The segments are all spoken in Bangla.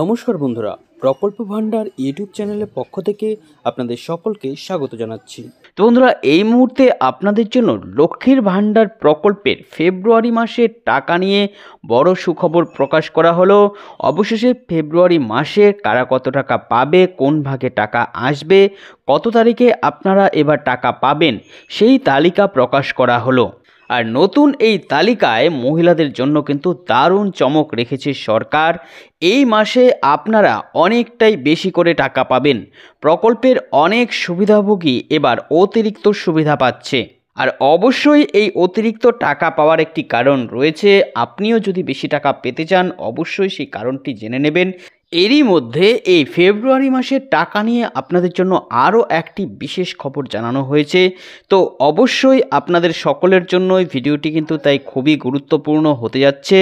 নমস্কার বন্ধুরা প্রকল্প ভান্ডার ইউটিউব চ্যানেলের পক্ষ থেকে আপনাদের সকলকে স্বাগত জানাচ্ছি তো বন্ধুরা এই মুহূর্তে আপনাদের জন্য লক্ষ্মীর ভাণ্ডার প্রকল্পের ফেব্রুয়ারি মাসের টাকা নিয়ে বড় সুখবর প্রকাশ করা হলো অবশেষে ফেব্রুয়ারি মাসে কারা কত টাকা পাবে কোন ভাগে টাকা আসবে কত তারিখে আপনারা এবার টাকা পাবেন সেই তালিকা প্রকাশ করা হলো আর নতুন এই তালিকায় মহিলাদের জন্য কিন্তু দারুণ চমক রেখেছে সরকার এই মাসে আপনারা অনেকটাই বেশি করে টাকা পাবেন প্রকল্পের অনেক সুবিধাভোগী এবার অতিরিক্ত সুবিধা পাচ্ছে আর অবশ্যই এই অতিরিক্ত টাকা পাওয়ার একটি কারণ রয়েছে আপনিও যদি বেশি টাকা পেতে চান অবশ্যই সেই কারণটি জেনে নেবেন এরই মধ্যে এই ফেব্রুয়ারি মাসের টাকা নিয়ে আপনাদের জন্য আরও একটি বিশেষ খবর জানানো হয়েছে তো অবশ্যই আপনাদের সকলের জন্য ভিডিওটি কিন্তু তাই খুবই গুরুত্বপূর্ণ হতে যাচ্ছে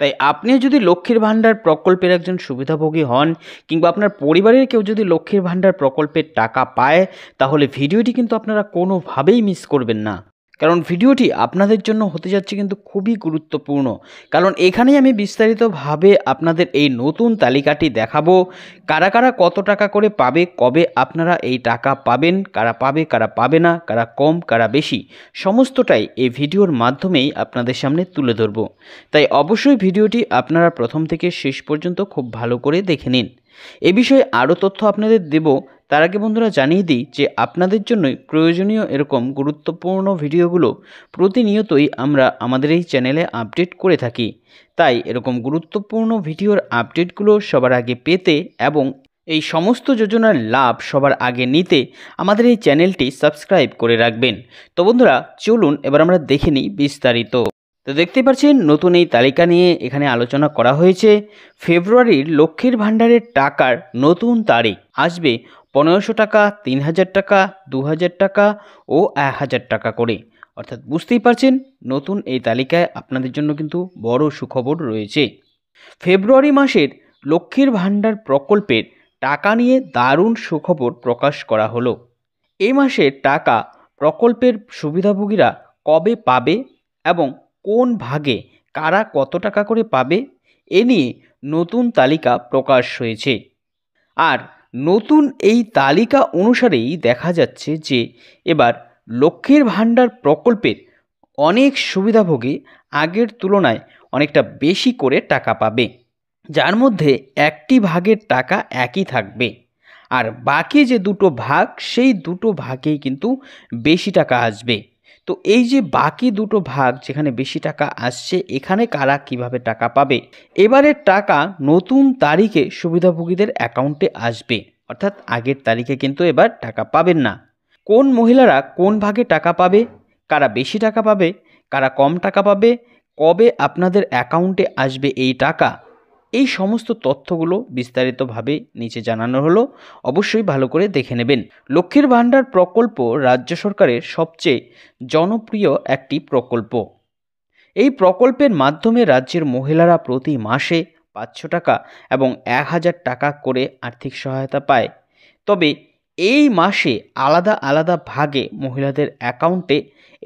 তাই আপনি যদি লক্ষ্মীর ভাণ্ডার প্রকল্পের একজন সুবিধাভোগী হন কিংবা আপনার পরিবারের কেউ যদি লক্ষ্মীর ভাণ্ডার প্রকল্পের টাকা পায় তাহলে ভিডিওটি কিন্তু আপনারা কোনোভাবেই মিস করবেন না কারণ ভিডিওটি আপনাদের জন্য হতে যাচ্ছে কিন্তু খুবই গুরুত্বপূর্ণ কারণ এখানেই আমি বিস্তারিতভাবে আপনাদের এই নতুন তালিকাটি দেখাবো কারা কারা কত টাকা করে পাবে কবে আপনারা এই টাকা পাবেন কারা পাবে কারা পাবে না কারা কম কারা বেশি সমস্তটাই এই ভিডিওর মাধ্যমেই আপনাদের সামনে তুলে ধরব তাই অবশ্যই ভিডিওটি আপনারা প্রথম থেকে শেষ পর্যন্ত খুব ভালো করে দেখে নিন এ বিষয়ে আরও তথ্য আপনাদের দেব তার আগে বন্ধুরা জানিয়ে দিই যে আপনাদের জন্যই প্রয়োজনীয় এরকম গুরুত্বপূর্ণ ভিডিওগুলো প্রতিনিয়তই আমরা আমাদের এই চ্যানেলে আপডেট করে থাকি তাই এরকম গুরুত্বপূর্ণ ভিডিওর আপডেটগুলো সবার আগে পেতে এবং এই সমস্ত যোজনার লাভ সবার আগে নিতে আমাদের এই চ্যানেলটি সাবস্ক্রাইব করে রাখবেন তো বন্ধুরা চলুন এবার আমরা দেখে নিই বিস্তারিত তো দেখতে পাচ্ছেন নতুন এই তালিকা নিয়ে এখানে আলোচনা করা হয়েছে ফেব্রুয়ারির লক্ষ্মীর ভাণ্ডারের টাকার নতুন তারিখ আসবে পনেরোশো টাকা তিন হাজার টাকা দু হাজার টাকা ও এক হাজার টাকা করে অর্থাৎ বুঝতেই পারছেন নতুন এই তালিকায় আপনাদের জন্য কিন্তু বড় সুখবর রয়েছে ফেব্রুয়ারি মাসের লক্ষ্মীর ভাণ্ডার প্রকল্পের টাকা নিয়ে দারুণ সুখবর প্রকাশ করা হলো এই মাসের টাকা প্রকল্পের সুবিধাভোগীরা কবে পাবে এবং কোন ভাগে কারা কত টাকা করে পাবে এ নিয়ে নতুন তালিকা প্রকাশ হয়েছে আর নতুন এই তালিকা অনুসারেই দেখা যাচ্ছে যে এবার লক্ষ্মীর ভাণ্ডার প্রকল্পের অনেক সুবিধাভোগী আগের তুলনায় অনেকটা বেশি করে টাকা পাবে যার মধ্যে একটি ভাগের টাকা একই থাকবে আর বাকি যে দুটো ভাগ সেই দুটো ভাগেই কিন্তু বেশি টাকা আসবে তো এই যে বাকি দুটো ভাগ যেখানে বেশি টাকা আসছে এখানে কারা কিভাবে টাকা পাবে এবারের টাকা নতুন তারিখে সুবিধাভোগীদের অ্যাকাউন্টে আসবে অর্থাৎ আগের তারিখে কিন্তু এবার টাকা পাবেন না কোন মহিলারা কোন ভাগে টাকা পাবে কারা বেশি টাকা পাবে কারা কম টাকা পাবে কবে আপনাদের অ্যাকাউন্টে আসবে এই টাকা এই সমস্ত তথ্যগুলো বিস্তারিতভাবে নিচে জানানো হলো অবশ্যই ভালো করে দেখে নেবেন লক্ষ্মীর ভাণ্ডার প্রকল্প রাজ্য সরকারের সবচেয়ে জনপ্রিয় একটি প্রকল্প এই প্রকল্পের মাধ্যমে রাজ্যের মহিলারা প্রতি মাসে পাঁচশো টাকা এবং এক হাজার টাকা করে আর্থিক সহায়তা পায় তবে এই মাসে আলাদা আলাদা ভাগে মহিলাদের অ্যাকাউন্টে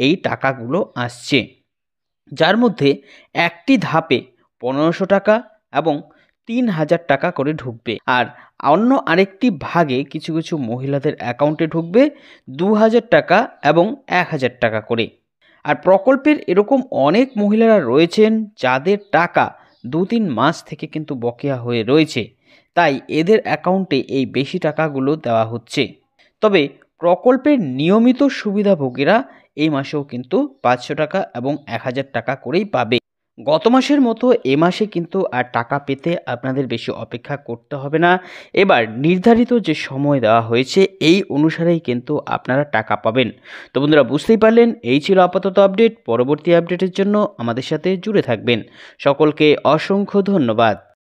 এই টাকাগুলো আসছে যার মধ্যে একটি ধাপে পনেরোশো টাকা এবং তিন হাজার টাকা করে ঢুকবে আর অন্য আরেকটি ভাগে কিছু কিছু মহিলাদের অ্যাকাউন্টে ঢুকবে দু হাজার টাকা এবং এক হাজার টাকা করে আর প্রকল্পের এরকম অনেক মহিলারা রয়েছেন যাদের টাকা দু তিন মাস থেকে কিন্তু বকেয়া হয়ে রয়েছে তাই এদের অ্যাকাউন্টে এই বেশি টাকাগুলো দেওয়া হচ্ছে তবে প্রকল্পের নিয়মিত সুবিধাভোগীরা এই মাসেও কিন্তু পাঁচশো টাকা এবং এক হাজার টাকা করেই পাবে গত মাসের মতো এ মাসে কিন্তু আর টাকা পেতে আপনাদের বেশি অপেক্ষা করতে হবে না এবার নির্ধারিত যে সময় দেওয়া হয়েছে এই অনুসারেই কিন্তু আপনারা টাকা পাবেন তো বন্ধুরা বুঝতেই পারলেন এই ছিল আপাতত আপডেট পরবর্তী আপডেটের জন্য আমাদের সাথে জুড়ে থাকবেন সকলকে অসংখ্য ধন্যবাদ